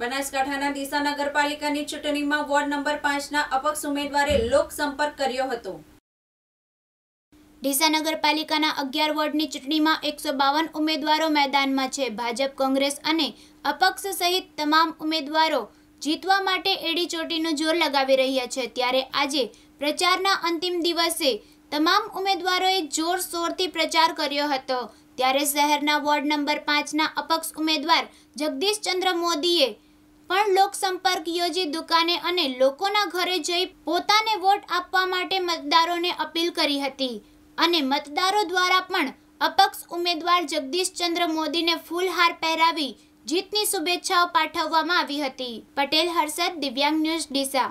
બનાસકાંઠાના ડીસા નગરપાલિકાની ચૂંટણીમાં વોર્ડ નંબર પાંચના અપક્ષ ઉમેદવારે લોકસંપર્ક કર્યો હતો ડીસા નગરપાલિકાના અગિયાર વોર્ડની ચૂંટણીમાં એકસો બાવન ઉમેદવારો મેદાનમાં છે ભાજપ કોંગ્રેસ અને અપક્ષ સહિત તમામ ઉમેદવારો જીતવા માટે એડી ચોટીનું જોર લગાવી રહ્યા છે ત્યારે આજે પ્રચારના અંતિમ દિવસે તમામ ઉમેદવારોએ જોરશોરથી પ્રચાર કર્યો હતો ત્યારે શહેરના વોર્ડ નંબર પાંચના અપક્ષ ઉમેદવાર જગદીશ ચંદ્ર મોદીએ પણ લોકસંપર્ક યોજી દુકાને અને લોકોના ઘરે જઈ પોતાને વોટ આપવા માટે મતદારોને અપીલ કરી હતી અને મતદારો દ્વારા પણ અપક્ષ ઉમેદવાર જગદીશચંદ્ર મોદીને ફૂલહાર પહેરાવી જીતની શુભેચ્છાઓ પાઠવવામાં આવી હતી પટેલ હર્ષદ દિવ્યાંગ ન્યૂઝ ડીસા